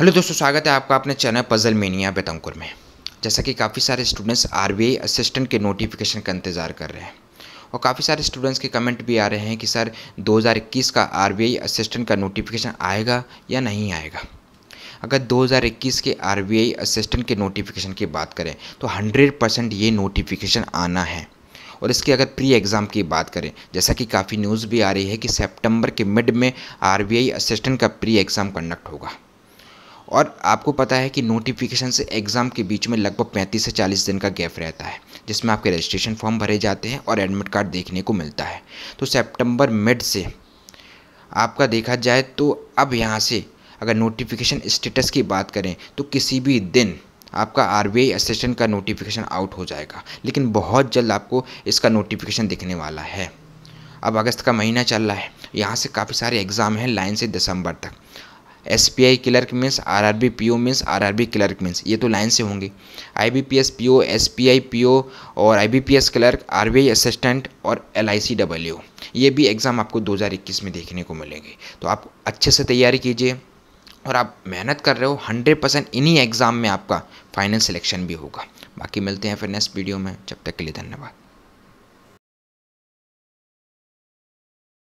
hello दोस्तों स्वागत है आपका अपने चैनल पजल मेनिया बेतंकुर में जैसा कि काफ़ी सारे स्टूडेंट्स आर असिस्टेंट के नोटिफिकेशन का इंतज़ार कर रहे हैं और काफ़ी सारे स्टूडेंट्स के कमेंट भी आ रहे हैं कि सर 2021 का आर असिस्टेंट का नोटिफिकेशन आएगा या नहीं आएगा अगर 2021 के आर असिस्टेंट के नोटिफिकेशन की बात करें तो हंड्रेड परसेंट ये नोटिफिकेशन आना है और इसके अगर प्री एग्ज़ाम की बात करें जैसा कि काफ़ी न्यूज़ भी आ रही है कि सेप्टेम्बर के मिड में आर असिस्टेंट का प्री एग्ज़ाम कंडक्ट होगा और आपको पता है कि नोटिफिकेशन से एग्ज़ाम के बीच में लगभग पैंतीस से चालीस दिन का गैप रहता है जिसमें आपके रजिस्ट्रेशन फॉर्म भरे जाते हैं और एडमिट कार्ड देखने को मिलता है तो सेप्टेम्बर मिड से आपका देखा जाए तो अब यहाँ से अगर नोटिफिकेशन स्टेटस की बात करें तो किसी भी दिन आपका आर बी असिस्टेंट का नोटिफिकेशन आउट हो जाएगा लेकिन बहुत जल्द आपको इसका नोटिफिकेशन दिखने वाला है अब अगस्त का महीना चल रहा है यहाँ से काफ़ी सारे एग्ज़ाम हैं लाइन से दिसंबर तक S P I clerk means R R B P O means R R B clerk means ये तो लाइन से होंगे I B P S P O S P I P O और I B P S clerk R B I assistant और L I C W ये भी exam आपको दो हज़ार इक्कीस में देखने को मिलेंगे तो आप अच्छे से तैयारी कीजिए और आप मेहनत कर रहे हो हंड्रेड परसेंट इन्हीं एग्ज़ाम में आपका फाइनल सिलेक्शन भी होगा बाकी मिलते हैं फिर नेक्स्ट वीडियो में जब तक के लिए धन्यवाद